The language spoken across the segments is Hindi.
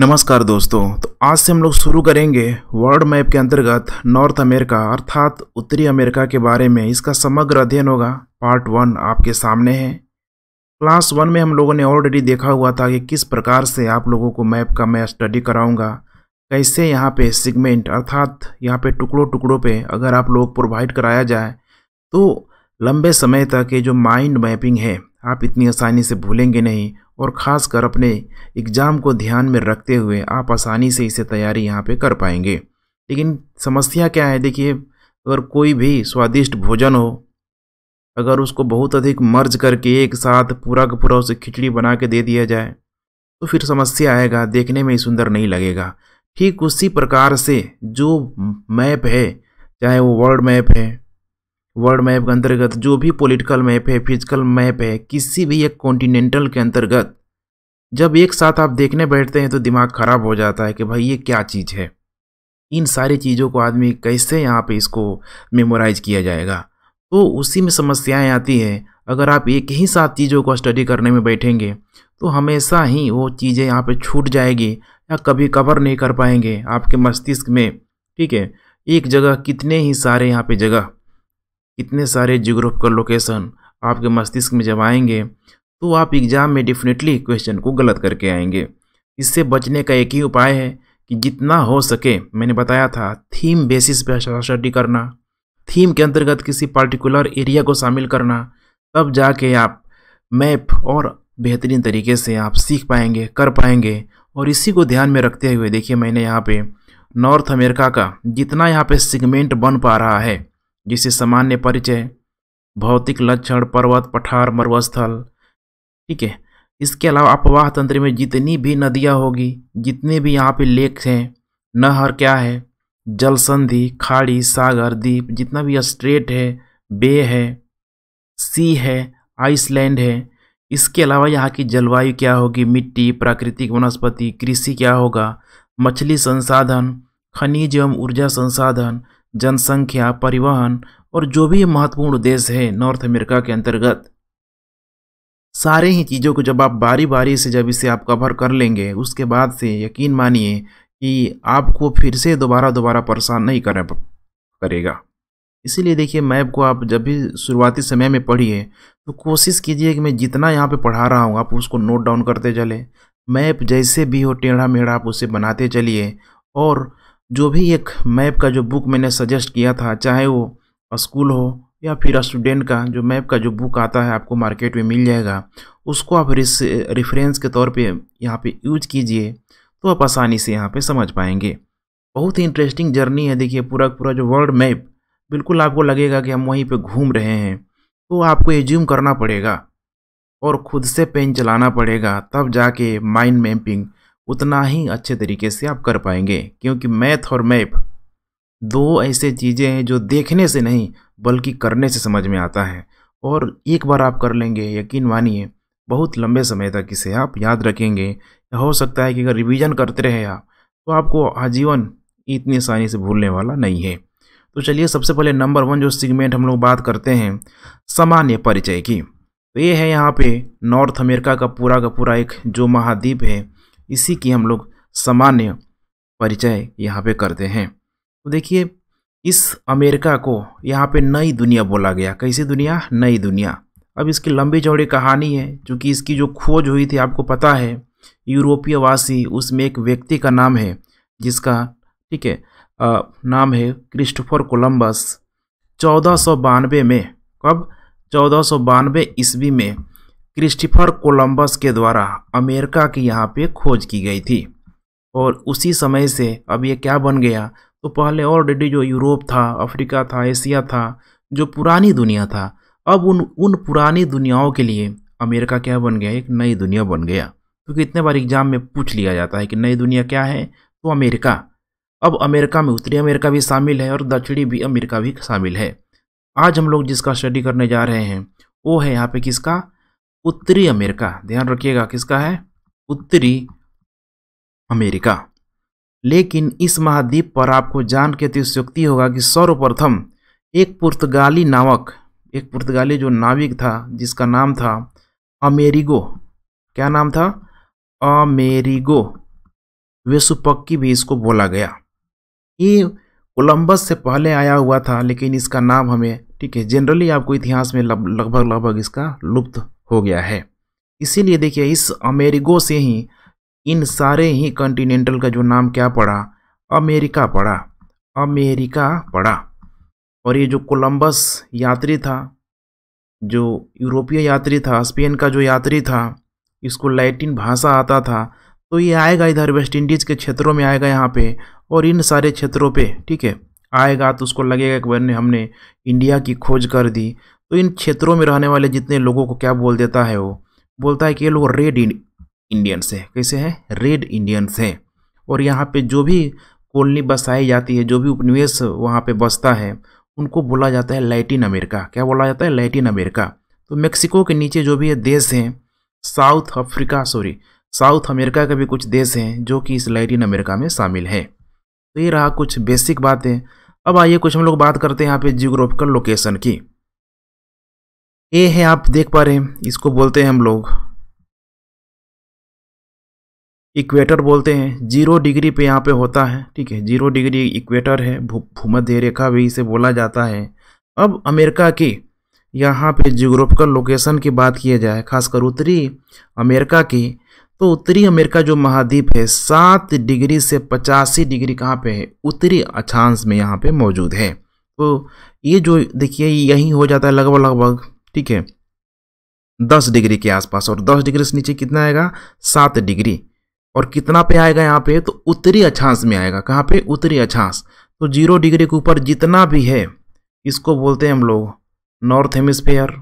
नमस्कार दोस्तों तो आज से हम लोग शुरू करेंगे वर्ल्ड मैप के अंतर्गत नॉर्थ अमेरिका अर्थात उत्तरी अमेरिका के बारे में इसका समग्र अध्ययन होगा पार्ट वन आपके सामने है क्लास वन में हम लोगों ने ऑलरेडी देखा हुआ था कि किस प्रकार से आप लोगों को मैप का मैं स्टडी कराऊंगा कैसे यहाँ पे सिगमेंट अर्थात यहाँ पे टुकड़ों टुकड़ों पे अगर आप लोग प्रोवाइड कराया जाए तो लंबे समय तक ये जो माइंड मैपिंग है आप इतनी आसानी से भूलेंगे नहीं और ख़ास कर अपने एग्ज़ाम को ध्यान में रखते हुए आप आसानी से इसे तैयारी यहाँ पे कर पाएंगे लेकिन समस्या क्या है देखिए अगर कोई भी स्वादिष्ट भोजन हो अगर उसको बहुत अधिक मर्ज करके एक साथ पूरा का पूरा उसे खिचड़ी बना के दे दिया जाए तो फिर समस्या आएगा देखने में ही सुंदर नहीं लगेगा ठीक उसी प्रकार से जो मैप है चाहे वो वर्ल्ड मैप है वर्ल्ड मैप के अंतर्गत जो भी पॉलिटिकल मैप है फिजिकल मैप है किसी भी एक कॉन्टिनेंटल के अंतर्गत जब एक साथ आप देखने बैठते हैं तो दिमाग खराब हो जाता है कि भाई ये क्या चीज़ है इन सारी चीज़ों को आदमी कैसे यहाँ पे इसको मेमोराइज किया जाएगा तो उसी में समस्याएं आती हैं अगर आप एक ही साथ चीज़ों को स्टडी करने में बैठेंगे तो हमेशा ही वो चीज़ें यहाँ पे छूट जाएगी या कभी कवर नहीं कर पाएंगे आपके मस्तिष्क में ठीक है एक जगह कितने ही सारे यहाँ पे जगह इतने सारे जियोग्राफिकल लोकेशन आपके मस्तिष्क में जब आएंगे तो आप एग्ज़ाम में डेफिनेटली क्वेश्चन को गलत करके आएंगे इससे बचने का एक ही उपाय है कि जितना हो सके मैंने बताया था थीम बेसिस पे स्टडी करना थीम के अंतर्गत किसी पार्टिकुलर एरिया को शामिल करना तब जाके आप मैप और बेहतरीन तरीके से आप सीख पाएंगे कर पाएंगे और इसी को ध्यान में रखते हुए देखिए मैंने यहाँ पे नॉर्थ अमेरिका का जितना यहाँ पे सिगमेंट बन पा रहा है जिसे सामान्य परिचय भौतिक लक्षण पर्वत पठार मरुस्थल ठीक है इसके अलावा अपवाह तंत्र में जितनी भी नदियाँ होगी जितने भी यहाँ पे लेक हैं नहर क्या है जलसंधि खाड़ी सागर द्वीप जितना भी स्ट्रेट है बे है सी है आइसलैंड है इसके अलावा यहाँ की जलवायु क्या होगी मिट्टी प्राकृतिक वनस्पति कृषि क्या होगा मछली संसाधन खनिज एवं ऊर्जा संसाधन जनसंख्या परिवहन और जो भी महत्वपूर्ण देश है नॉर्थ अमेरिका के अंतर्गत सारे ही चीज़ों को जब आप बारी बारी से जब इसे आप कवर कर लेंगे उसके बाद से यकीन मानिए कि आपको फिर से दोबारा दोबारा परेशान नहीं कर करेगा इसीलिए देखिए मैप को आप जब भी शुरुआती समय में पढ़िए तो कोशिश कीजिए कि मैं जितना यहाँ पे पढ़ा रहा हूँ आप उसको नोट डाउन करते चले मैप जैसे भी हो टेढ़ा मेढ़ा आप उसे बनाते चलिए और जो भी एक मैप का जो बुक मैंने सजेस्ट किया था चाहे वो स्कूल हो या फिर स्टूडेंट का जो मैप का जो बुक आता है आपको मार्केट में मिल जाएगा उसको आप रिफरेंस के तौर पे यहाँ पे यूज कीजिए तो आप आसानी से यहाँ पे समझ पाएंगे बहुत ही इंटरेस्टिंग जर्नी है देखिए पूरा पूरा जो वर्ल्ड मैप बिल्कुल आपको लगेगा कि हम वहीं पे घूम रहे हैं तो आपको एज्यूम करना पड़ेगा और खुद से पेन चलाना पड़ेगा तब जाके माइंड मैपिंग उतना ही अच्छे तरीके से आप कर पाएंगे क्योंकि मैथ और मैप दो ऐसे चीज़ें हैं जो देखने से नहीं बल्कि करने से समझ में आता है और एक बार आप कर लेंगे यकीन मानिए बहुत लंबे समय तक इसे आप याद रखेंगे हो सकता है कि अगर रिवीजन करते रहे आप तो आपको आजीवन इतनी आसानी से भूलने वाला नहीं है तो चलिए सबसे पहले नंबर वन जो सिगमेंट हम लोग बात करते हैं सामान्य परिचय की तो ये है यहाँ पे नॉर्थ अमेरिका का पूरा का पूरा एक जो महाद्वीप है इसी की हम लोग सामान्य परिचय यहाँ पे करते हैं तो देखिए इस अमेरिका को यहाँ पे नई दुनिया बोला गया कैसी दुनिया नई दुनिया अब इसकी लंबी चौड़ी कहानी है क्योंकि इसकी जो खोज हुई थी आपको पता है यूरोपीय वासी उसमें एक व्यक्ति का नाम है जिसका ठीक है नाम है क्रिस्टोफर कोलम्बस चौदह सौ बानवे में कब चौदह सौ बानवे ईस्वी में क्रिस्टिफर कोलंबस के द्वारा अमेरिका की यहाँ पे खोज की गई थी और उसी समय से अब ये क्या बन गया तो पहले ऑलरेडी जो यूरोप था अफ्रीका था एशिया था जो पुरानी दुनिया था अब उन उन पुरानी दुनियाओं के लिए अमेरिका क्या बन गया एक नई दुनिया बन गया क्योंकि इतने बार एग्जाम में पूछ लिया जाता है कि नई दुनिया क्या है तो अमेरिका अब अमेरिका में उत्तरी अमेरिका भी शामिल है और दक्षिणी भी अमेरिका भी शामिल है आज हम लोग जिसका स्टडी करने जा रहे हैं वो है यहाँ पे किसका उत्तरी अमेरिका ध्यान रखिएगा किसका है उत्तरी अमेरिका लेकिन इस महाद्वीप पर आपको जान के अतिशयोक्ति होगा कि सर्वप्रथम एक पुर्तगाली नावक एक पुर्तगाली जो नाविक था जिसका नाम था अमेरिगो क्या नाम था अमेरिगो वेसुपक्की भी इसको बोला गया ये कोलंबस से पहले आया हुआ था लेकिन इसका नाम हमें ठीक है जनरली आपको इतिहास में लगभग लगभग इसका लुप्त हो गया है इसीलिए देखिए इस अमेरिगो से ही इन सारे ही कॉन्टिनेंटल का जो नाम क्या पड़ा अमेरिका पड़ा अमेरिका पड़ा और ये जो कोलंबस यात्री था जो यूरोपीय यात्री था स्पेन का जो यात्री था इसको लैटिन भाषा आता था तो ये आएगा इधर वेस्ट इंडीज़ के क्षेत्रों में आएगा यहाँ पे और इन सारे क्षेत्रों पे ठीक है आएगा तो उसको लगेगा कि हमने हमने इंडिया की खोज कर दी तो इन क्षेत्रों में रहने वाले जितने लोगों को क्या बोल देता है वो बोलता है कि ये लोग रेड इंडियंस हैं कैसे हैं रेड इंडियंस हैं और यहाँ पे जो भी कॉलोनी बसाई जाती है जो भी उपनिवेश वहाँ पे बसता है उनको बोला जाता है लैटिन अमेरिका क्या बोला जाता है लैटिन अमेरिका तो मेक्सिको के नीचे जो भी ये देश हैं South Africa sorry South America के भी कुछ देश हैं जो कि इस लैटिन अमेरिका में शामिल हैं तो ये रहा कुछ बेसिक बातें अब आइए कुछ हम लोग बात करते हैं यहाँ पे जियोग्राफिकल लोकेशन की ये है आप देख पा रहे हैं इसको बोलते हैं हम लोग इक्वेटर बोलते हैं जीरो डिग्री पे यहाँ पे होता है ठीक है जीरो डिग्री इक्वेटर है भूमध्य रेखा भी इसे बोला जाता है अब अमेरिका की यहाँ पे जियोग्राफिकल लोकेशन की बात किया जाए खासकर उत्तरी अमेरिका की तो उत्तरी अमेरिका जो महाद्वीप है सात डिग्री से पचासी डिग्री कहाँ पे है उत्तरी अक्षांश में यहाँ पे मौजूद है तो ये जो देखिए यही हो जाता है लगभग लगभग ठीक है दस डिग्री के आसपास और दस डिग्री से नीचे कितना आएगा सात डिग्री और कितना पे आएगा यहाँ पे तो उत्तरी अक्षांश में आएगा कहाँ पे उत्तरी अक्षांश तो जीरो डिग्री के ऊपर जितना भी है इसको बोलते हैं हम लोग नॉर्थ हेमिस्फेयर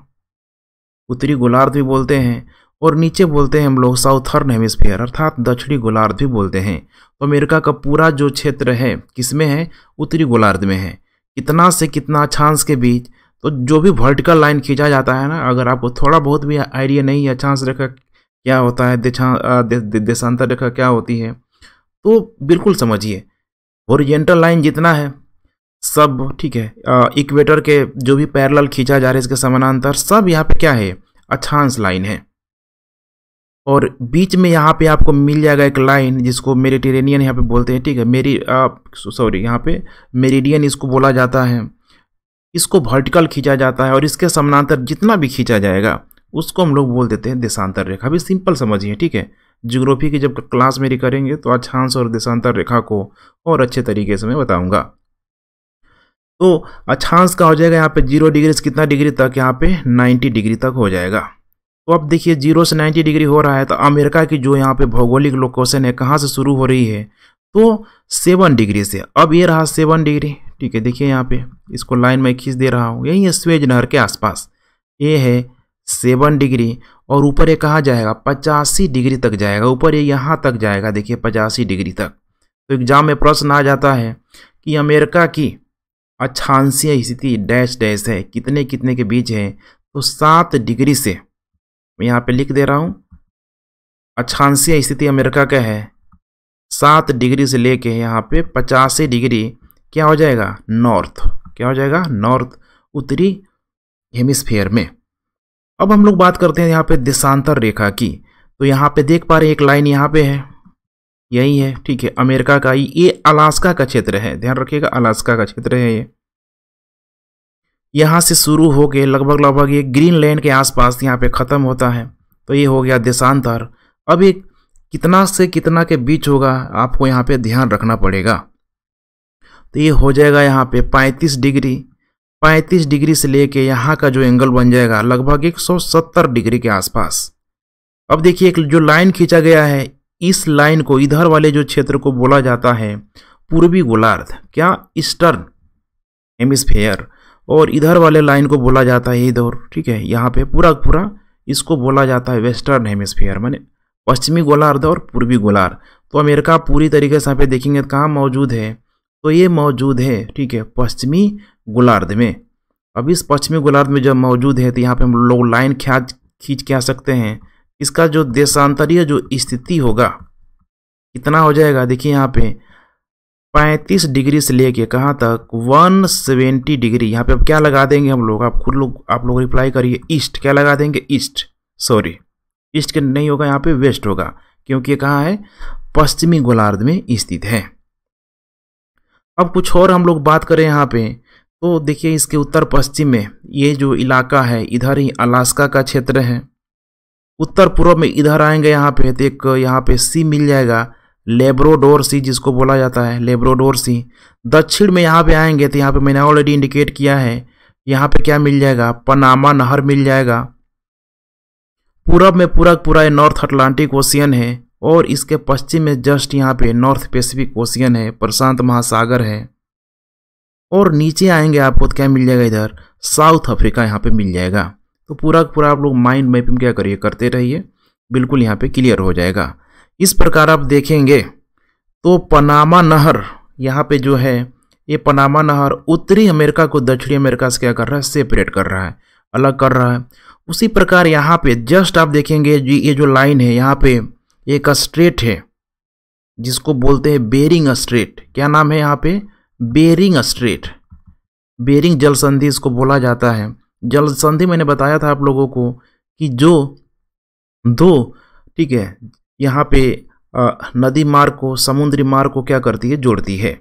उत्तरी गोलार्ध भी बोलते हैं और नीचे बोलते हैं हम लोग साउथर्न हेमिस्फेयर अर्थात दक्षिणी गोलार्ध भी बोलते हैं तो अमेरिका का पूरा जो क्षेत्र है किसमें है उत्तरी गोलार्ध में है कितना से कितना अक्षांश के बीच तो जो भी वर्टिकल लाइन खींचा जाता है ना अगर आपको थोड़ा बहुत भी आइडिया नहीं है चांस रेखा क्या होता है देशांतर रेखा क्या होती है तो बिल्कुल समझिए ओरिजेंटल लाइन जितना है सब ठीक है इक्वेटर के जो भी पैरेलल खींचा जा रहा है इसके समानांतर सब यहाँ पे क्या है अच्छांश लाइन है और बीच में यहाँ पे आपको मिल जाएगा एक लाइन जिसको मेडिटेरेनियन यहाँ पे बोलते हैं ठीक है मेरी सॉरी यहाँ पे मेरिडियन इसको बोला जाता है इसको वर्टिकल खींचा जाता है और इसके समानांतर जितना भी खींचा जाएगा उसको हम लोग बोल देते हैं देशांतर रेखा अभी सिंपल समझिए ठीक है जियोग्राफी की जब क्लास मेरी करेंगे तो अक्षांश और देशांतर रेखा को और अच्छे तरीके से मैं बताऊँगा तो अक्षांश का हो जाएगा यहाँ पे जीरो डिग्री से कितना डिग्री तक यहाँ पे नाइन्टी डिग्री तक हो जाएगा तो अब देखिए जीरो से नाइन्टी डिग्री हो रहा है तो अमेरिका की जो यहाँ पे भौगोलिक लोकेशन है कहाँ से शुरू हो रही है तो सेवन डिग्री से अब ये रहा सेवन डिग्री ठीक है देखिए यहाँ पे इसको लाइन में खींच दे रहा हूँ यही है स्वेज नहर के आसपास ये है सेवन डिग्री और ऊपर ये कहाँ जाएगा पचासी डिग्री तक जाएगा ऊपर ये यहाँ तक जाएगा देखिए पचासी डिग्री तक तो एग्जाम में प्रश्न आ जाता है कि अमेरिका की अच्छांसीय स्थिति डैश डैश है कितने कितने के बीच है तो सात डिग्री से मैं यहाँ पे लिख दे रहा हूँ अच्छांसीय स्थिति अमेरिका का है सात डिग्री से लेके यहाँ पे पचासी डिग्री क्या हो जाएगा नॉर्थ क्या हो जाएगा नॉर्थ उत्तरी हेमिस्फेयर में अब हम लोग बात करते हैं यहाँ पे देशांतर रेखा की तो यहाँ पे देख पा रहे एक लाइन यहाँ पे है यही है ठीक है अमेरिका का ये अलास्का का क्षेत्र है ध्यान रखिएगा अलास्का का क्षेत्र है ये यहाँ से शुरू हो गए लगभग लगभग ये ग्रीन लैंड के आसपास यहाँ पे ख़त्म होता है तो ये हो गया देशांतर अब ये कितना से कितना के बीच होगा आपको यहाँ पे ध्यान रखना पड़ेगा तो ये हो जाएगा यहाँ पे 35 डिग्री 35 डिग्री से लेके यहाँ का जो एंगल बन जाएगा लगभग 170 डिग्री के आसपास अब देखिए एक जो लाइन खींचा गया है इस लाइन को इधर वाले जो क्षेत्र को बोला जाता है पूर्वी गोलार्ध क्या ईस्टर्न हेमिस्फेयर और इधर वाले लाइन को बोला जाता है इधर ठीक है यहाँ पे पूरा पूरा इसको बोला जाता है वेस्टर्न हेमिसफेयर मैंने पश्चिमी गोलार्ध और पूर्वी गोलार्ध तो अमेरिका पूरी तरीके से यहाँ पे देखेंगे कहाँ मौजूद है तो ये मौजूद है ठीक है पश्चिमी गोलार्ध में अब इस पश्चिमी गोलार्ध में जब मौजूद है तो यहाँ पे हम लोग लाइन ख्याच खींच के आ सकते हैं इसका जो देशांतरीय जो स्थिति होगा कितना हो जाएगा देखिए यहाँ पे 35 डिग्री से लेके कहाँ तक 170 डिग्री यहाँ पे अब क्या लगा देंगे हम लोग आप खुद लोग आप लोग रिप्लाई करिए ईस्ट क्या लगा देंगे ईस्ट सॉरी ईस्ट के नहीं होगा यहाँ पे वेस्ट होगा क्योंकि ये कहाँ है पश्चिमी गोलार्ध में स्थित है अब कुछ और हम लोग बात करें यहाँ पे तो देखिए इसके उत्तर पश्चिम में ये जो इलाका है इधर ही अलास्का का क्षेत्र है उत्तर पूर्व में इधर आएंगे यहाँ पे तो एक यहाँ पे सी मिल जाएगा लेब्रोडोर सी जिसको बोला जाता है लेब्रोडोर सी दक्षिण में यहाँ पे आएंगे तो यहाँ पे मैंने ऑलरेडी इंडिकेट किया है यहाँ पे क्या मिल जाएगा पनामा नहर मिल जाएगा पूरब में पूरा पूरा नॉर्थ अटलांटिक ओशियन है और इसके पश्चिम में जस्ट यहाँ पे नॉर्थ पैसिफिक ओशियन है प्रशांत महासागर है और नीचे आएंगे आपको तो क्या मिल जाएगा इधर साउथ अफ्रीका यहाँ पे मिल जाएगा तो पूरा पूरा आप लोग माइंड मैपिंग क्या करिए करते रहिए बिल्कुल यहाँ पे क्लियर हो जाएगा इस प्रकार आप देखेंगे तो पनामा नहर यहाँ पे जो है ये पनामा नहर उत्तरी अमेरिका को दक्षिणी अमेरिका से क्या कर रहा है सेपरेट कर रहा है अलग कर रहा है उसी प्रकार यहाँ पे जस्ट आप देखेंगे ये जो लाइन है यहाँ पे एक स्ट्रेट है जिसको बोलते हैं बेरिंग स्ट्रेट क्या नाम है यहाँ पे बेरिंग स्ट्रेट बेरिंग जल संधि इसको बोला जाता है जल संधि मैंने बताया था आप लोगों को कि जो दो ठीक है यहाँ पे नदी मार्ग को समुद्री मार्ग को क्या करती है जोड़ती है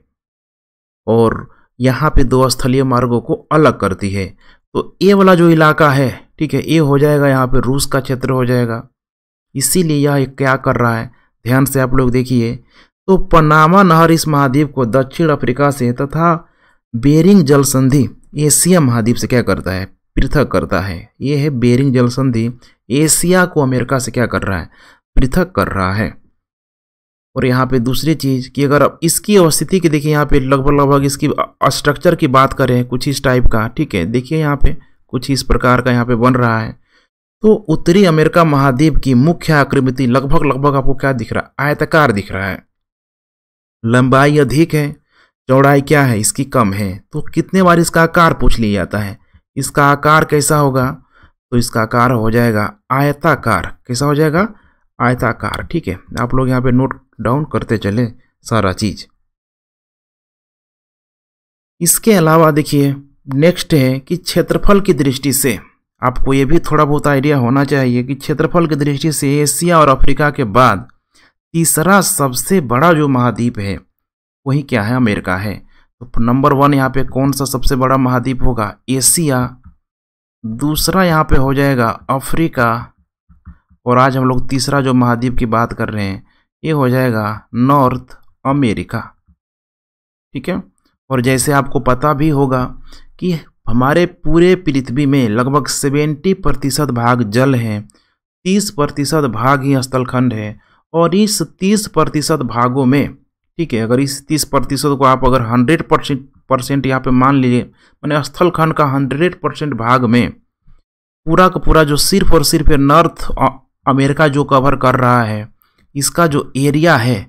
और यहाँ पे दो स्थलीय मार्गों को अलग करती है तो ए वाला जो इलाका है ठीक है ए हो जाएगा यहाँ पे रूस का क्षेत्र हो जाएगा इसीलिए यह क्या कर रहा है ध्यान से आप लोग देखिए तो पनामा नहर इस महाद्वीप को दक्षिण अफ्रीका से तथा बेरिंग जल संधि एशिया महाद्वीप से क्या करता है पृथक करता है ये है बेरिंग जल संधि एशिया को अमेरिका से क्या कर रहा है पृथक कर रहा है और यहाँ पे दूसरी चीज़ कि अगर आप इसकी अवस्थिति की देखिए यहाँ पे लगभग लगभग इसकी स्ट्रक्चर की बात करें कुछ इस टाइप का ठीक है देखिए यहाँ पे कुछ इस प्रकार का यहाँ पे बन रहा है तो उत्तरी अमेरिका महाद्वीप की मुख्य आकृति लगभग लगभग आपको क्या दिख रहा है आयताकार दिख रहा है लंबाई अधिक है चौड़ाई क्या है इसकी कम है तो कितने बार इसका आकार पूछ लिया जाता है इसका आकार कैसा होगा तो इसका आकार हो जाएगा आयताकार कैसा हो जाएगा आयताकार ठीक है आप लोग यहाँ पे नोट डाउन करते चले सारा चीज इसके अलावा देखिए नेक्स्ट है कि क्षेत्रफल की दृष्टि से आपको ये भी थोड़ा बहुत आइडिया होना चाहिए कि क्षेत्रफल की दृष्टि से एशिया और अफ्रीका के बाद तीसरा सबसे बड़ा जो महाद्वीप है वही क्या है अमेरिका है तो नंबर वन यहाँ पे कौन सा सबसे बड़ा महाद्वीप होगा एशिया दूसरा यहाँ पे हो जाएगा अफ्रीका और आज हम लोग तीसरा जो महाद्वीप की बात कर रहे हैं ये हो जाएगा नॉर्थ अमेरिका ठीक है और जैसे आपको पता भी होगा कि हमारे पूरे पृथ्वी में लगभग सेवेंटी प्रतिशत भाग जल है तीस प्रतिशत भाग ही स्थलखंड है और इस तीस प्रतिशत भागों में ठीक है अगर इस तीस प्रतिशत को आप अगर हंड्रेड परसेंट परसेंट यहाँ पर मान लीजिए मैंने स्थलखंड का हंड्रेड परसेंट भाग में पूरा का पूरा जो सिर्फ और सिर्फ नॉर्थ अमेरिका जो कवर कर रहा है इसका जो एरिया है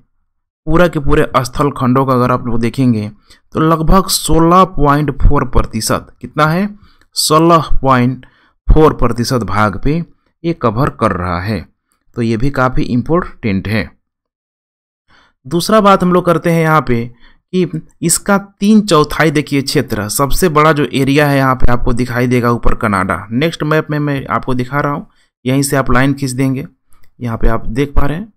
पूरा के पूरे स्थल खंडों का अगर आप लोग देखेंगे तो लगभग 16.4 प्रतिशत कितना है 16.4 प्रतिशत भाग पे ये कवर कर रहा है तो ये भी काफ़ी इम्पोर्टेंट है दूसरा बात हम लोग करते हैं यहाँ पे कि इसका तीन चौथाई देखिए क्षेत्र सबसे बड़ा जो एरिया है यहाँ पे आपको दिखाई देगा ऊपर कनाडा नेक्स्ट मैप में मैं आपको दिखा रहा हूँ यहीं से आप लाइन खींच देंगे यहाँ पे आप देख पा रहे हैं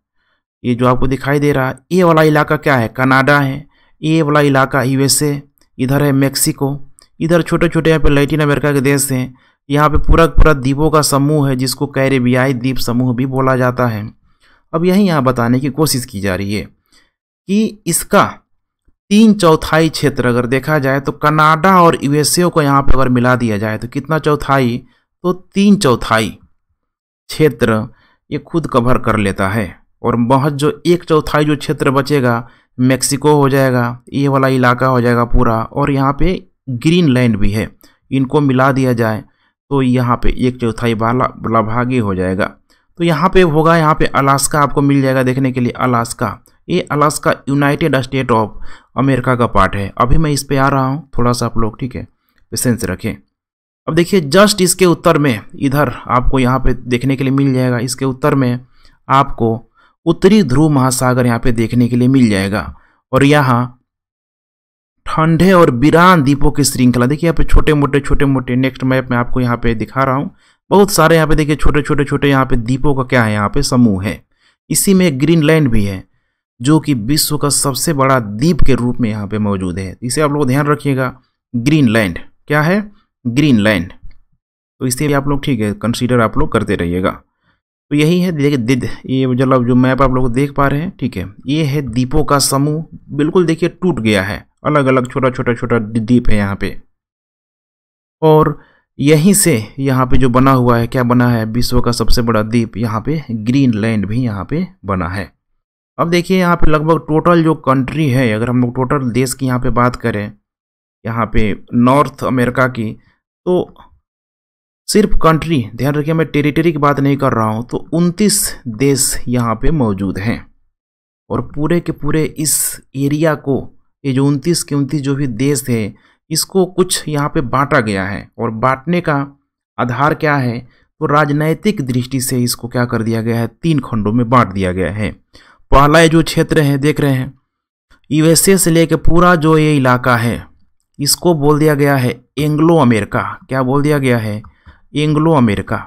ये जो आपको दिखाई दे रहा है ये वाला इलाका क्या है कनाडा है ये वाला इलाका यूएसए इधर है मेक्सिको इधर छोटे छोटे यहाँ पे लैटिन अमेरिका के देश हैं यहाँ पे पूरा पूरा द्वीपों का समूह है जिसको कैरेबियाई द्वीप समूह भी बोला जाता है अब यही यहाँ बताने की कोशिश की जा रही है कि इसका तीन चौथाई क्षेत्र अगर देखा जाए तो कनाडा और यूएसए को यहाँ पर अगर मिला दिया जाए तो कितना चौथाई तो तीन चौथाई क्षेत्र ये खुद कवर कर लेता है और बहुत जो एक चौथाई जो क्षेत्र बचेगा मेक्सिको हो जाएगा ये वाला इलाका हो जाएगा पूरा और यहाँ पे ग्रीन लैंड भी है इनको मिला दिया जाए तो यहाँ पे एक चौथाई वाला वाला लाभागी हो जाएगा तो यहाँ पे होगा यहाँ पे अलास्का आपको मिल जाएगा देखने के लिए अलास्का ये Alaska United State of America का पार्ट है अभी मैं इस पर आ रहा हूँ थोड़ा सा आप लोग ठीक है पेशेंस रखें अब देखिए जस्ट इसके उत्तर में इधर आपको यहाँ पे देखने के लिए मिल जाएगा इसके उत्तर में आपको उत्तरी ध्रुव महासागर यहाँ पे देखने के लिए मिल जाएगा और यहाँ ठंडे और वीरान द्वीपों की श्रृंखला देखिए यहाँ पे छोटे मोटे छोटे मोटे नेक्स्ट मैप में आपको यहाँ पे दिखा रहा हूँ बहुत सारे यहाँ पे देखिए छोटे छोटे छोटे यहाँ पे द्वीपों का क्या है यहाँ पे समूह है इसी में ग्रीनलैंड भी है जो कि विश्व का सबसे बड़ा द्वीप के रूप में यहाँ पे मौजूद है इसे आप लोग ध्यान रखिएगा ग्रीनलैंड क्या है ग्रीनलैंड तो इसे भी आप लोग ठीक है कंसीडर आप लोग करते रहिएगा तो यही है देखिए दिद ये मतलब जो मैप आप लोग देख पा रहे हैं ठीक है ये है दीपों का समूह बिल्कुल देखिए टूट गया है अलग अलग छोटा छोटा छोटा द्वीप है यहाँ पे और यहीं से यहाँ पे जो बना हुआ है क्या बना है विश्व का सबसे बड़ा द्वीप यहाँ पे ग्रीनलैंड भी यहाँ पे बना है अब देखिए यहाँ पे लगभग टोटल जो कंट्री है अगर हम लोग टोटल देश की यहाँ पे बात करें यहाँ पे नॉर्थ अमेरिका की तो सिर्फ कंट्री ध्यान रखिए मैं टेरिटरी की बात नहीं कर रहा हूँ तो 29 देश यहाँ पे मौजूद हैं और पूरे के पूरे इस एरिया को ये जो उनतीस के उनतीस जो भी देश है इसको कुछ यहाँ पे बांटा गया है और बांटने का आधार क्या है तो राजनैतिक दृष्टि से इसको क्या कर दिया गया है तीन खंडों में बांट दिया गया है पहला ये जो क्षेत्र है देख रहे हैं यूएसए से लेकर पूरा जो ये इलाका है इसको बोल दिया गया है एंग्लो अमेरिका क्या बोल दिया गया है एंग्लो अमेरिका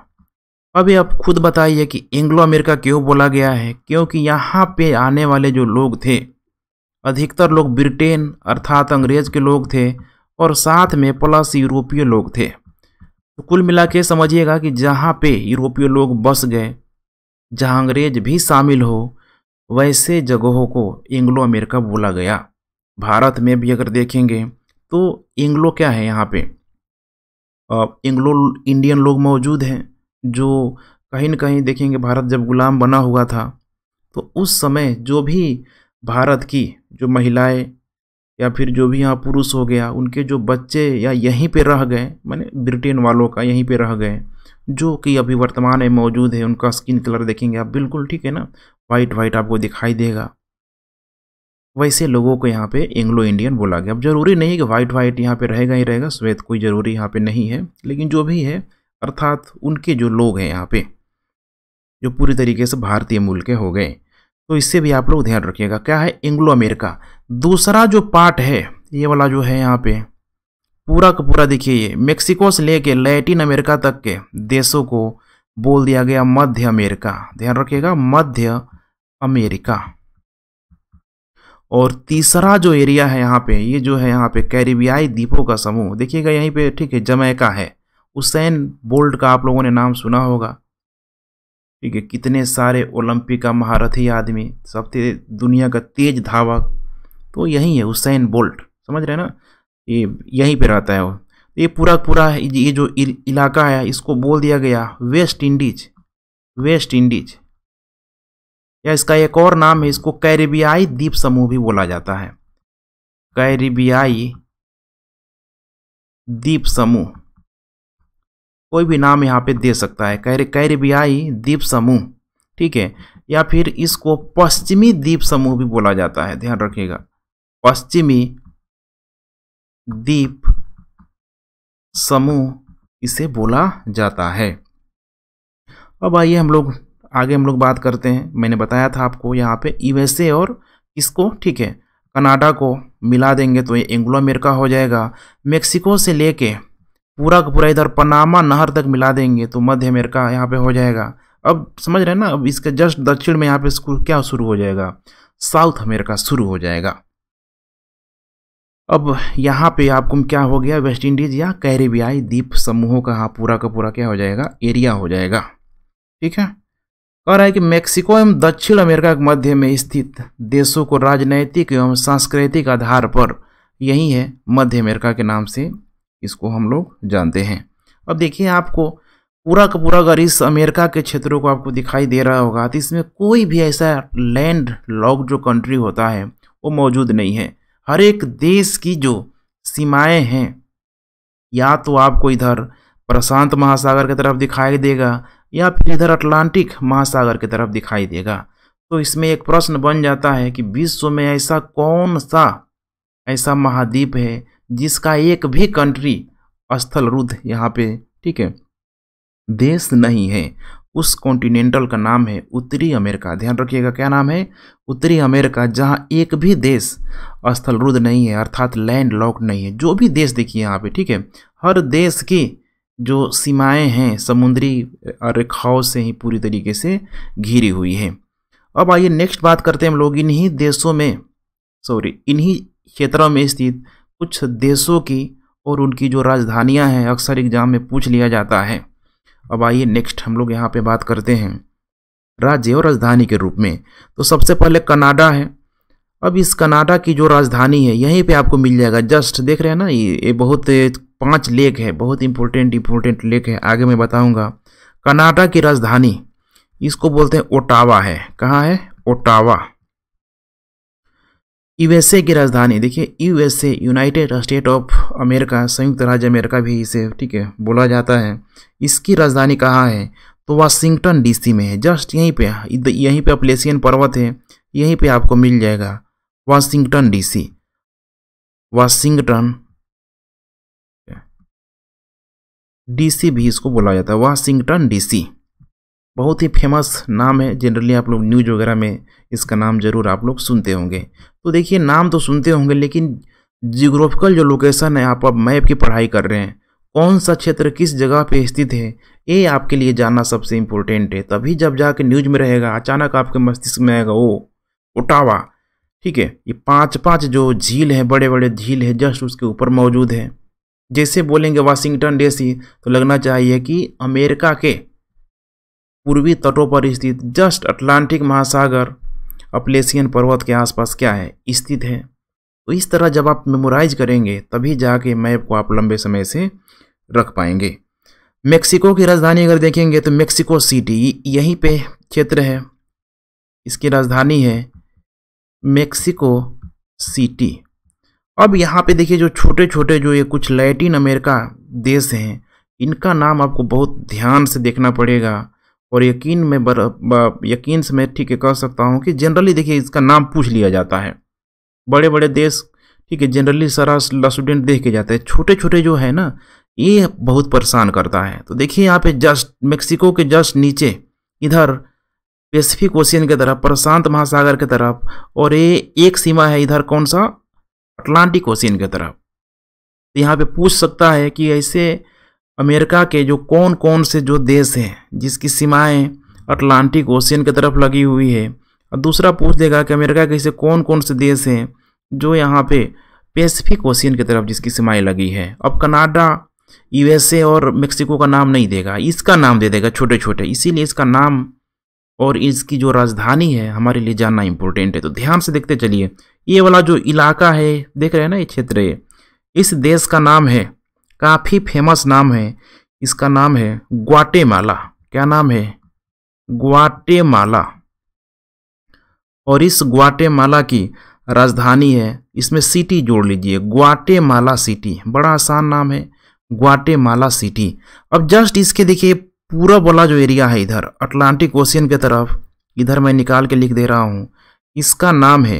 अभी आप खुद बताइए कि एंग्लो अमेरिका क्यों बोला गया है क्योंकि यहाँ पे आने वाले जो लोग थे अधिकतर लोग ब्रिटेन अर्थात अंग्रेज के लोग थे और साथ में प्लस यूरोपीय लोग थे तो कुल मिला के समझिएगा कि जहाँ पे यूरोपीय लोग बस गए जहाँ अंग्रेज भी शामिल हो वैसे जगहों को एंग्लो अमेरिका बोला गया भारत में भी अगर देखेंगे तो एंग्लो क्या है यहाँ पे एंग्लो इंडियन लोग मौजूद हैं जो कहीं ना कहीं देखेंगे भारत जब गुलाम बना हुआ था तो उस समय जो भी भारत की जो महिलाएं या फिर जो भी यहाँ पुरुष हो गया उनके जो बच्चे या यहीं पे रह गए मैंने ब्रिटेन वालों का यहीं पे रह गए जो कि अभी वर्तमान में मौजूद है उनका स्किन कलर देखेंगे आप बिल्कुल ठीक है ना वाइट वाइट आपको दिखाई देगा वैसे लोगों को यहाँ पे एंग्लो इंडियन बोला गया अब जरूरी नहीं कि वाइट वाइट यहाँ पे रहेगा ही रहेगा श्वेत कोई जरूरी यहाँ पे नहीं है लेकिन जो भी है अर्थात उनके जो लोग हैं यहाँ पे जो पूरी तरीके से भारतीय मूल के हो गए तो इससे भी आप लोग ध्यान रखिएगा क्या है एंग्लो अमेरिका दूसरा जो पार्ट है ये वाला जो है यहाँ पे पूरा का पूरा देखिए ये मेक्सिको से लेके लैटिन अमेरिका तक के देशों को बोल दिया गया मध्य अमेरिका ध्यान रखिएगा मध्य अमेरिका और तीसरा जो एरिया है यहाँ पे ये जो है यहाँ पे कैरिबियाई द्वीपों का समूह देखिएगा यहीं पे ठीक है जमैका है उसैन बोल्ट का आप लोगों ने नाम सुना होगा ठीक है कितने सारे ओलंपिक का महारथी आदमी सबसे दुनिया का तेज धावक तो यही है उसैन बोल्ट समझ रहे हैं ना ये यहीं पे रहता है वो ये पूरा पूरा ये जो इलाका है इसको बोल दिया गया वेस्ट इंडीज वेस्ट इंडीज या इसका एक और नाम है इसको कैरिबियाई द्वीप समूह भी बोला जाता है कैरिबियाई द्वीप समूह कोई भी नाम यहाँ पे दे सकता है कैरिबियाई द्वीप समूह ठीक है या फिर इसको पश्चिमी द्वीप समूह भी बोला जाता है ध्यान रखिएगा पश्चिमी द्वीप समूह इसे बोला जाता है अब आइए हम लोग आगे हम लोग बात करते हैं मैंने बताया था आपको यहाँ पे यूएसए और इसको ठीक है कनाडा को मिला देंगे तो ये एंग्लो अमेरिका हो जाएगा मेक्सिको से लेके पूरा का पूरा इधर पनामा नहर तक मिला देंगे तो मध्य अमेरिका यहाँ पे हो जाएगा अब समझ रहे हैं ना अब इसके जस्ट दक्षिण में यहाँ पे क्या शुरू हो जाएगा साउथ अमेरिका शुरू हो जाएगा अब यहाँ पे आपको क्या हो गया वेस्ट इंडीज या कैरेबियाई द्वीप समूहों का हाँ पूरा का पूरा क्या हो जाएगा एरिया हो जाएगा ठीक है कह रहा है कि मेक्सिको एवं दक्षिण अमेरिका के मध्य में स्थित देशों को राजनैतिक एवं सांस्कृतिक आधार पर यही है मध्य अमेरिका के नाम से इसको हम लोग जानते हैं अब देखिए आपको पूरा का पूरा अगर इस अमेरिका के क्षेत्रों को आपको दिखाई दे रहा होगा तो इसमें कोई भी ऐसा लैंड लॉक जो कंट्री होता है वो मौजूद नहीं है हर एक देश की जो सीमाएं हैं या तो आपको इधर प्रशांत महासागर की तरफ दिखाई देगा या फिर इधर अटलांटिक महासागर की तरफ दिखाई देगा तो इसमें एक प्रश्न बन जाता है कि विश्व में ऐसा कौन सा ऐसा महाद्वीप है जिसका एक भी कंट्री स्थल रुद्ध यहाँ पे ठीक है देश नहीं है उस कॉन्टिनेंटल का नाम है उत्तरी अमेरिका ध्यान रखिएगा क्या नाम है उत्तरी अमेरिका जहाँ एक भी देश स्थल रुद्ध नहीं है अर्थात लैंड लॉक नहीं है जो भी देश देखिए यहाँ पे ठीक है हर देश की जो सीमाएं हैं समुद्री रेखाओं से ही पूरी तरीके से घिरी हुई है अब आइए नेक्स्ट बात करते हैं हम लोग इन्हीं देशों में सॉरी इन्हीं क्षेत्रों में स्थित कुछ देशों की और उनकी जो राजधानियां हैं अक्सर एग्जाम में पूछ लिया जाता है अब आइए नेक्स्ट हम लोग यहाँ पर बात करते हैं राज्य और राजधानी के रूप में तो सबसे पहले कनाडा है अब इस कनाडा की जो राजधानी है यहीं पे आपको मिल जाएगा जस्ट देख रहे हैं ना ये बहुत पांच लेक है बहुत इंपॉर्टेंट इंपॉर्टेंट लेक है आगे मैं बताऊंगा कनाडा की राजधानी इसको बोलते हैं ओटावा है कहाँ है ओटावा यूएसए की राजधानी देखिए USA United State of America संयुक्त राज्य अमेरिका भी इसे ठीक है बोला जाता है इसकी राजधानी कहाँ है तो वाशिंगटन डीसी में है जस्ट यहीं पे यहीं पे अपलेसियन पर्वत है यहीं पे आपको मिल जाएगा वाशिंगटन डीसी वाशिंगटन डीसी भी इसको बोला जाता है वाशिंगटन डीसी बहुत ही फेमस नाम है जनरली आप लोग न्यूज वगैरह में इसका नाम जरूर आप लोग सुनते होंगे तो देखिए नाम तो सुनते होंगे लेकिन जियोग्राफिकल जो लोकेशन है आप अब मैप की पढ़ाई कर रहे हैं कौन सा क्षेत्र किस जगह पे स्थित है ये आपके लिए जानना सबसे इम्पोर्टेंट है तभी जब जाके न्यूज में रहेगा अचानक आपके मस्तिष्क में आएगा ओ ओटावा ठीक है ये पांच पांच जो झील है बड़े बड़े झील है जस्ट उसके ऊपर मौजूद है जैसे बोलेंगे वाशिंगटन डीसी तो लगना चाहिए कि अमेरिका के पूर्वी तटों पर स्थित जस्ट अटलांटिक महासागर अपलेसियन पर्वत के आसपास क्या है स्थित है तो इस तरह जब आप मेमोराइज करेंगे तभी जाके मैप को आप लंबे समय से रख पाएंगे मेक्सिको की राजधानी अगर देखेंगे तो मेक्सिको सिटी यहीं पे क्षेत्र है इसकी राजधानी है मेक्सिको सिटी अब यहाँ पे देखिए जो छोटे छोटे जो ये कुछ लैटिन अमेरिका देश हैं इनका नाम आपको बहुत ध्यान से देखना पड़ेगा और यकीन में बर, बर यकीन से मैं ठीक है कह सकता हूँ कि जनरली देखिए इसका नाम पूछ लिया जाता है बड़े बड़े देश ठीक है जनरली सारा स्टूडेंट देख के जाते हैं छोटे छोटे जो है ना ये बहुत परेशान करता है तो देखिए यहाँ पे जस्ट मेक्सिको के जस्ट नीचे इधर पैसिफिक ओशियन के तरफ प्रशांत महासागर की तरफ और ये एक सीमा है इधर कौन सा अटलांटिक ओशियन की तरफ तो यहाँ पे पूछ सकता है कि ऐसे अमेरिका के जो कौन कौन से जो देश हैं जिसकी सीमाएं अटलांटिक ओशियन की तरफ लगी हुई है और दूसरा पूछ देगा कि अमेरिका के ऐसे कौन कौन से देश हैं जो यहाँ पे पैसिफिक ओशियन की तरफ जिसकी सीमाएं लगी है अब कनाडा यूएसए और मेक्सिको का नाम नहीं देगा इसका नाम दे देगा छोटे छोटे इसीलिए इसका नाम और इसकी जो राजधानी है हमारे लिए जानना इम्पोर्टेंट है तो ध्यान से देखते चलिए ये वाला जो इलाका है देख रहे हैं ना ये क्षेत्र है इस देश का नाम है काफ़ी फेमस नाम है इसका नाम है ग्वाटेमाला क्या नाम है ग्वाटेमाला और इस ग्वाटेमाला की राजधानी है इसमें सिटी जोड़ लीजिए ग्वाटेमाला सिटी बड़ा आसान नाम है ग्वाटेमाला सिटी अब जस्ट इसके देखिए पूरा वाला जो एरिया है इधर अटलांटिक ओशियन के तरफ इधर मैं निकाल के लिख दे रहा हूँ इसका नाम है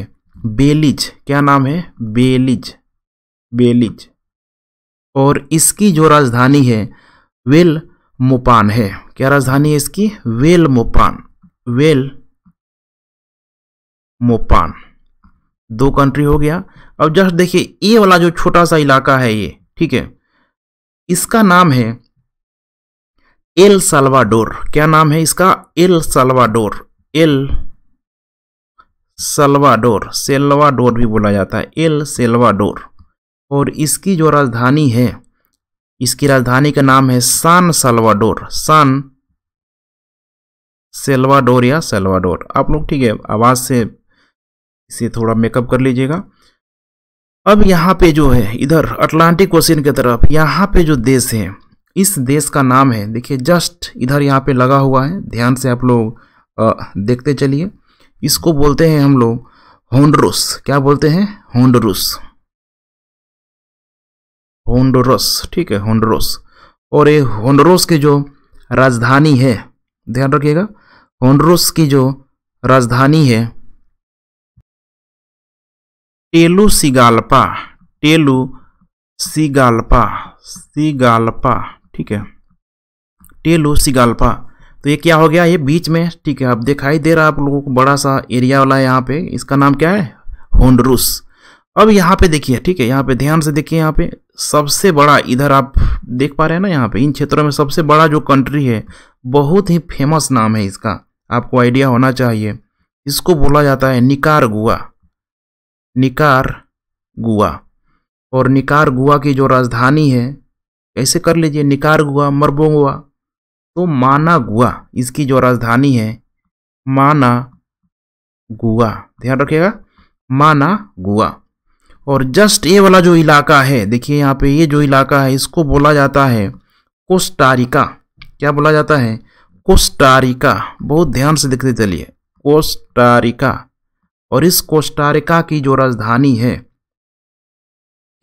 बेलिज क्या नाम है बेलिज बेलिज और इसकी जो राजधानी है वेल मोपान है क्या राजधानी है इसकी वेल मोपान वेल मोपान दो कंट्री हो गया अब जस्ट देखिए ये वाला जो छोटा सा इलाका है ये ठीक है इसका नाम है एल सलवाडोर क्या नाम है इसका El Salvador El Salvador Salvador भी बोला जाता है एल सेल्वाडोर और इसकी जो राजधानी है इसकी राजधानी का नाम है सान सलवाडोर सान सेल्वाडोर या सेल्वाडोर आप लोग ठीक है आवाज़ से इसे थोड़ा मेकअप कर लीजिएगा अब यहाँ पे जो है इधर अटलांटिक ओशियन की तरफ यहाँ पे जो देश हैं इस देश का नाम है देखिए जस्ट इधर यहाँ पे लगा हुआ है ध्यान से आप लोग देखते चलिए इसको बोलते हैं हम लोग होंडरूस क्या बोलते हैं होंडरूस होंडोरस ठीक है होंडोरस और ये होंडोरस की जो राजधानी है ध्यान रखिएगा होंडोरस की जो राजधानी है टेलू सिगाल्पा टेलू सिगाल्पा सिगाल्पा ठीक है टेलोसिगाल्पा तो ये क्या हो गया ये बीच में ठीक है अब दिखाई दे रहा आप लोगों को बड़ा सा एरिया वाला है यहाँ पे इसका नाम क्या है होंडरूस अब यहाँ पे देखिए ठीक है यहाँ पे ध्यान से देखिए यहाँ पे सबसे बड़ा इधर आप देख पा रहे हैं ना यहाँ पे इन क्षेत्रों में सबसे बड़ा जो कंट्री है बहुत ही फेमस नाम है इसका आपको आइडिया होना चाहिए इसको बोला जाता है निकार गुआ निकार गुआ और निकार गुआ की जो राजधानी है ऐसे कर लीजिए निकार निकारगुआ मरबोगुआ तो माना गुआ इसकी जो राजधानी है माना गुआ ध्यान रखिएगा माना गुआ और जस्ट ये वाला जो इलाका है देखिए यहाँ पे ये जो इलाका है इसको बोला जाता है कोस्टारिका क्या बोला जाता है कोस्टारिका बहुत ध्यान से देखते चलिए कोस्टारिका और इस कोस्टारिका की जो राजधानी है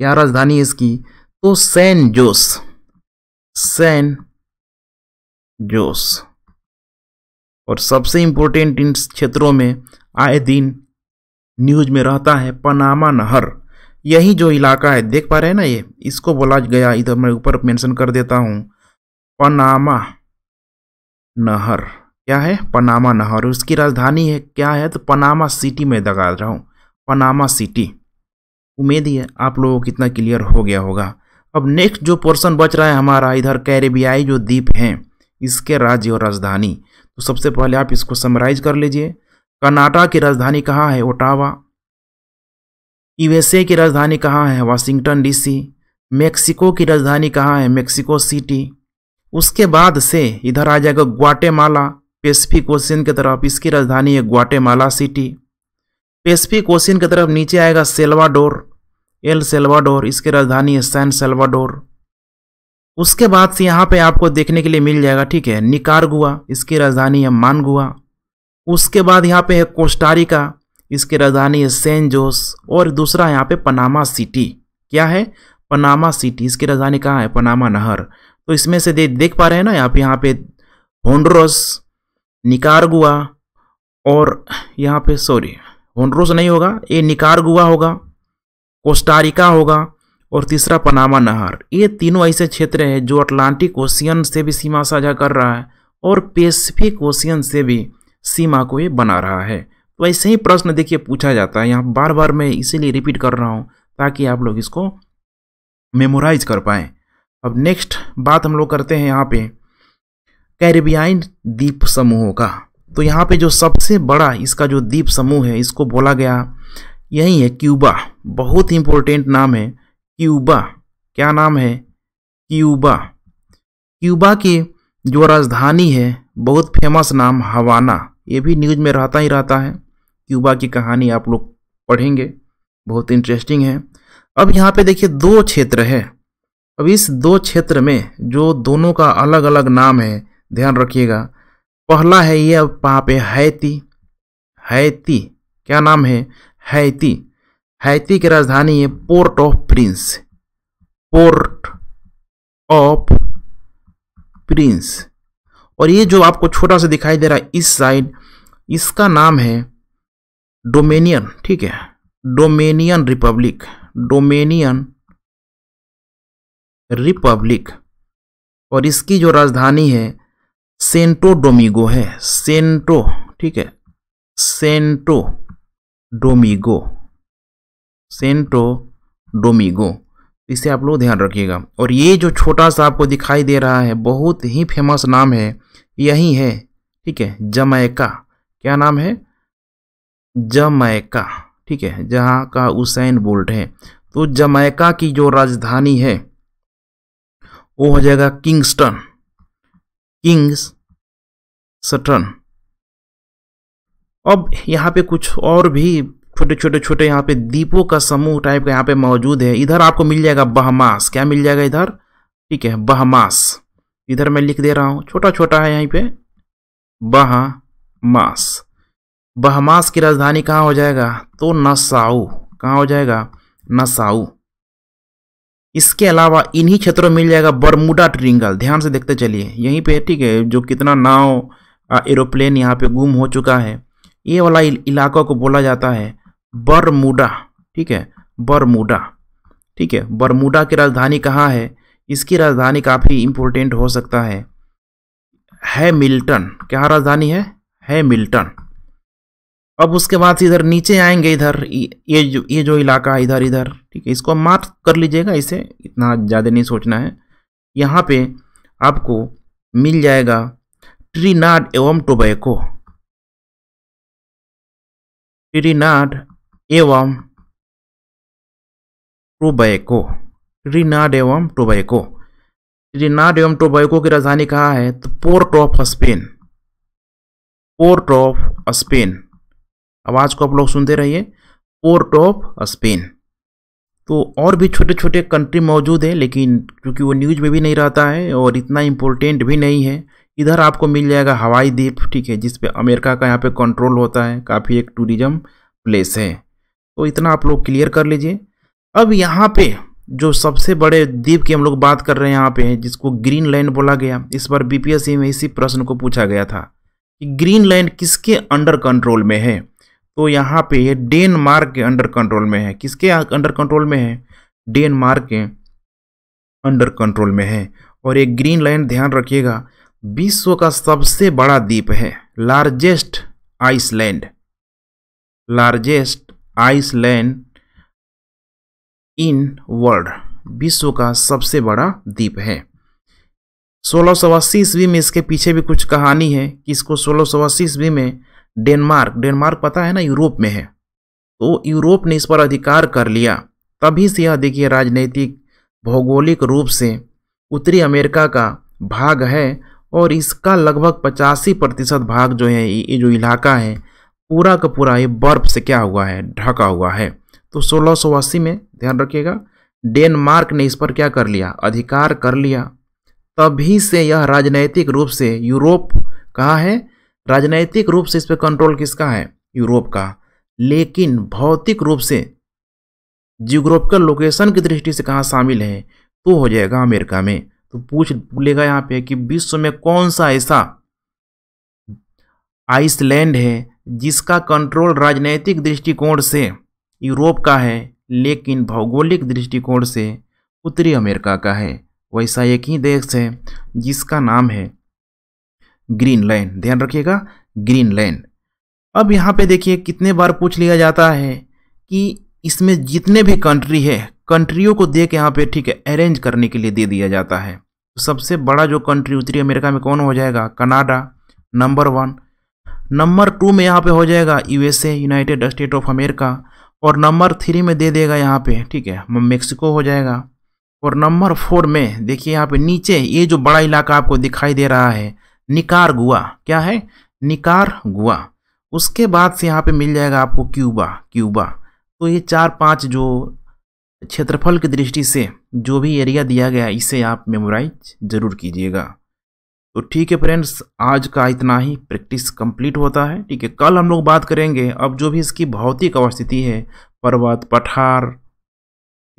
क्या राजधानी है इसकी तो सैन जोस सैन जोस और सबसे इंपॉर्टेंट इन क्षेत्रों में आए दिन न्यूज में रहता है पनामा नहर यही जो इलाका है देख पा रहे हैं ना ये इसको बोला गया इधर मैं ऊपर मेंशन कर देता हूँ पनामा नहर क्या है पनामा नहर उसकी राजधानी है क्या है तो पनामा सिटी में दगा रहा हूँ पनामा सिटी उम्मीद ही है आप लोगों को कितना क्लियर हो गया होगा अब नेक्स्ट जो पोर्शन बच रहा है हमारा इधर कैरेबियाई जो द्वीप हैं इसके राज्य और राजधानी तो सबसे पहले आप इसको समराइज कर लीजिए कर्नाटक की राजधानी कहाँ है ओटावा यूएसए की राजधानी कहाँ है वाशिंगटन डीसी मेक्सिको की राजधानी कहाँ है मेक्सिको सिटी उसके बाद से इधर आ जाएगा ग्वाटेमाला पेसिफिक ओशियन की तरफ इसकी राजधानी है ग्वाटेमाला सिटी पेसिफिक ओशियन की तरफ नीचे आएगा सेल्वाडोर एल सेल्वाडोर इसकी राजधानी है सैन सेल्वाडोर उसके बाद से यहाँ पे आपको देखने के लिए मिल जाएगा ठीक है निकारगुआ इसकी राजधानी है मानगुआ उसके बाद यहाँ पे है कोस्टारिका इसकी राजधानी है सेन जोस और दूसरा यहाँ पे पनामा सिटी क्या है पनामा सिटी इसकी राजधानी कहाँ है पनामा नहर तो इसमें से दे, देख पा रहे हैं ना यहाँ पे यहाँ पे होंड्रोस निकारगुआ और यहाँ पे सॉरी होंड्रोस नहीं होगा ये निकारगुआ होगा कोस्टारिका होगा और तीसरा पनामा नहर ये तीनों ऐसे क्षेत्र हैं जो अटलांटिक ओशियन से भी सीमा साझा कर रहा है और पेसिफिक ओशियन से भी सीमा को ये बना रहा है तो ऐसे ही प्रश्न देखिए पूछा जाता है यहाँ बार बार मैं इसीलिए रिपीट कर रहा हूँ ताकि आप लोग इसको मेमोराइज कर पाएँ अब नेक्स्ट बात हम लोग करते हैं यहाँ पे कैरेबियाइन द्वीप समूहों का तो यहाँ पे जो सबसे बड़ा इसका जो द्वीप समूह है इसको बोला गया यही है क्यूबा बहुत इंपॉर्टेंट नाम है क्यूबा क्या नाम है क्यूबा क्यूबा की जो राजधानी है बहुत फेमस नाम हवाना ये भी न्यूज में रहता ही रहता है क्यूबा की कहानी आप लोग पढ़ेंगे बहुत इंटरेस्टिंग है अब यहाँ पे देखिए दो क्षेत्र है अब इस दो क्षेत्र में जो दोनों का अलग अलग नाम है ध्यान रखिएगा पहला है ये अब वहाँ पे हैती हैती क्या नाम है हैती हैती की राजधानी है Port of Prince Port of Prince और ये जो आपको छोटा सा दिखाई दे रहा है इस साइड इसका नाम है डोमेनियन ठीक है डोमेनियन रिपब्लिक डोमेनियन रिपब्लिक और इसकी जो राजधानी है सेंटो डोमिगो है सेंटो ठीक है सेंटो डोमिगो सेंटो डोमिगो इसे आप लोग ध्यान रखिएगा और ये जो छोटा सा आपको दिखाई दे रहा है बहुत ही फेमस नाम है यही है ठीक है जमैका क्या नाम है जमैका ठीक है जहाँ का उसैन बोल्ट है तो जमैका की जो राजधानी है वो हो जाएगा किंगस्टन किंग्स सटन अब यहाँ पे कुछ और भी छोटे छोटे छोटे यहाँ पे दीपों का समूह टाइप का यहाँ पे मौजूद है इधर आपको मिल जाएगा बहमास क्या मिल जाएगा इधर ठीक है बहमास इधर मैं लिख दे रहा हूँ छोटा छोटा है यहीं पे बहमास बहमास की राजधानी कहाँ हो जाएगा तो नसाऊ कहाँ हो जाएगा नसाऊ इसके अलावा इन्हीं क्षेत्रों में मिल जाएगा बरमुडा ट्रिंगल ध्यान से देखते चलिए यहीं पे ठीक है जो कितना नाव एरोप्लेन यहाँ पे गुम हो चुका है ये वाला इलाका को बोला जाता है बरमूडा ठीक है बरमूडा ठीक है बरमूडा की राजधानी कहाँ है इसकी राजधानी काफ़ी इम्पोर्टेंट हो सकता है है मिल्टन क्या राजधानी है है मिल्टन अब उसके बाद इधर नीचे आएंगे इधर ये जो ये जो इलाका है इधर इधर ठीक है इसको मार्क कर लीजिएगा इसे इतना ज़्यादा नहीं सोचना है यहाँ पे आपको मिल जाएगा ट्रीनाड एवं टोबैको श्रीनाथ एवं टोबैको श्रीनाथ एवं टोबैको श्रीनाथ एवं टोबैको की राजधानी कहाँ है तो Port of Spain Port of Spain आवाज़ को आप लोग सुनते रहिए पोर्ट ऑफ स्पेन तो और भी छोटे छोटे कंट्री मौजूद हैं लेकिन क्योंकि वो न्यूज में भी नहीं रहता है और इतना इम्पोर्टेंट भी नहीं है इधर आपको मिल जाएगा हवाई द्वीप ठीक है जिसपे अमेरिका का यहाँ पे कंट्रोल होता है काफ़ी एक टूरिज्म प्लेस है तो इतना आप लोग क्लियर कर लीजिए अब यहाँ पे जो सबसे बड़े द्वीप की हम लोग बात कर रहे हैं यहाँ पे है जिसको ग्रीन लैंड बोला गया इस बार बीपीएससी में इसी प्रश्न को पूछा गया था कि ग्रीन लैंड किसके अंडर कंट्रोल में है तो यहाँ पे ये डेनमार्क के अंडर कंट्रोल में है किसके अंडर कंट्रोल में है डेनमार्क के अंडर कंट्रोल में है और ये ग्रीन लैंड ध्यान रखिएगा विश्व का सबसे बड़ा द्वीप है largest Iceland largest Iceland in world विश्व का सबसे बड़ा द्वीप है सोलह सौ अस्सी ईस्वी में इसके पीछे भी कुछ कहानी है कि इसको सोलह सौ अस्सी ईस्वी में डेनमार्क डेनमार्क पता है ना यूरोप में है तो यूरोप ने इस पर अधिकार कर लिया तभी से यह देखिए राजनीतिक भौगोलिक रूप से उत्तरी अमेरिका का भाग है और इसका लगभग पचासी प्रतिशत भाग जो है ये जो इलाका है पूरा का पूरा ये बर्फ से क्या हुआ है ढका हुआ है तो सोलह सौ अस्सी में ध्यान रखिएगा डेनमार्क ने इस पर क्या कर लिया अधिकार कर लिया तभी से यह राजनैतिक रूप से यूरोप कहा है राजनैतिक रूप से इस पर कंट्रोल किसका है यूरोप का लेकिन भौतिक रूप से जियोग्राफिकल लोकेशन की दृष्टि से कहाँ शामिल है तो हो जाएगा अमेरिका में तो पूछ लेगा यहाँ पे कि विश्व में कौन सा ऐसा आइसलैंड है जिसका कंट्रोल राजनैतिक दृष्टिकोण से यूरोप का है लेकिन भौगोलिक दृष्टिकोण से उत्तरी अमेरिका का है वैसा एक ही देश है जिसका नाम है ग्रीनलैंड ध्यान रखिएगा ग्रीनलैंड अब यहाँ पे देखिए कितने बार पूछ लिया जाता है कि इसमें जितने भी कंट्री है कंट्रियों को दे के यहाँ पे ठीक है अरेंज करने के लिए दे दिया जाता है तो सबसे बड़ा जो कंट्री उत्तरी अमेरिका में कौन हो जाएगा Canada number one number two में यहाँ पे हो जाएगा USA United State of America और नंबर थ्री में दे देगा यहाँ पे ठीक है मेक्सिको हो जाएगा और नंबर फोर में देखिए यहाँ पे नीचे ये जो बड़ा इलाका आपको दिखाई दे रहा है निकार गुआ क्या है निकार गुआ उसके बाद से यहाँ पे मिल जाएगा आपको क्यूबा क्यूबा तो ये चार पांच जो क्षेत्रफल की दृष्टि से जो भी एरिया दिया गया इसे आप मेमोराइज ज़रूर कीजिएगा तो ठीक है फ्रेंड्स आज का इतना ही प्रैक्टिस कंप्लीट होता है ठीक है कल हम लोग बात करेंगे अब जो भी इसकी भौतिक अवस्थिति है पर्वत पठार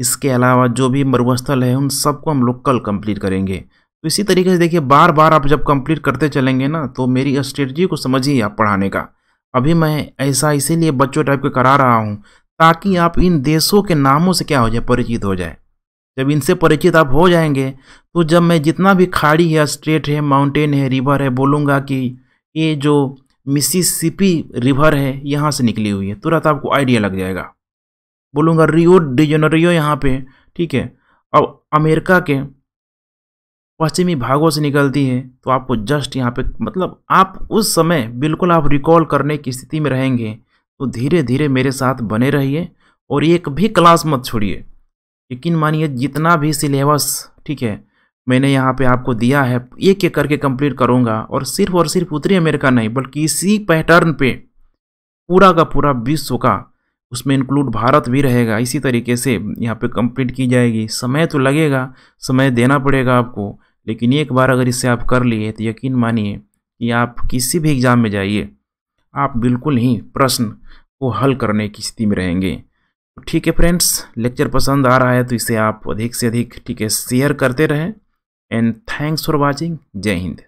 इसके अलावा जो भी मरुस्थल है उन सबको हम लोग कल कंप्लीट करेंगे तो इसी तरीके से देखिए बार बार आप जब कंप्लीट करते चलेंगे ना तो मेरी स्ट्रेटजी को समझिए आप पढ़ाने का अभी मैं ऐसा इसीलिए बच्चों टाइप के करा रहा हूँ ताकि आप इन देशों के नामों से क्या हो जाए परिचित हो जाए जब इनसे परिचित आप हो जाएंगे तो जब मैं जितना भी खाड़ी है स्ट्रेट है माउंटेन है रिवर है बोलूँगा कि ये जो मिसिसिपी रिवर है यहाँ से निकली हुई है तुरंत आपको आइडिया लग जाएगा बोलूँगा रियो डिजोनरियो यहाँ पे ठीक है अब अमेरिका के पश्चिमी भागों से निकलती है तो आपको जस्ट यहाँ पे मतलब आप उस समय बिल्कुल आप रिकॉल करने की स्थिति में रहेंगे तो धीरे धीरे मेरे साथ बने रहिए और एक भी क्लास मत छोड़िए यकीन मानिए जितना भी सिलेबस ठीक है मैंने यहाँ पे आपको दिया है एक एक करके कंप्लीट करूँगा और सिर्फ और सिर्फ उत्तरी अमेरिका नहीं बल्कि इसी पैटर्न पे पूरा का पूरा विश्व का उसमें इंक्लूड भारत भी रहेगा इसी तरीके से यहाँ पे कंप्लीट की जाएगी समय तो लगेगा समय देना पड़ेगा आपको लेकिन एक बार अगर इसे आप कर लिए तो यकीन मानिए कि आप किसी भी एग्ज़ाम में जाइए आप बिल्कुल ही प्रश्न को हल करने की स्थिति में रहेंगे तो ठीक है फ्रेंड्स लेक्चर पसंद आ रहा है तो इसे आप अधिक से अधिक ठीक है शेयर करते रहें एंड थैंक्स फॉर वॉचिंग जय हिंद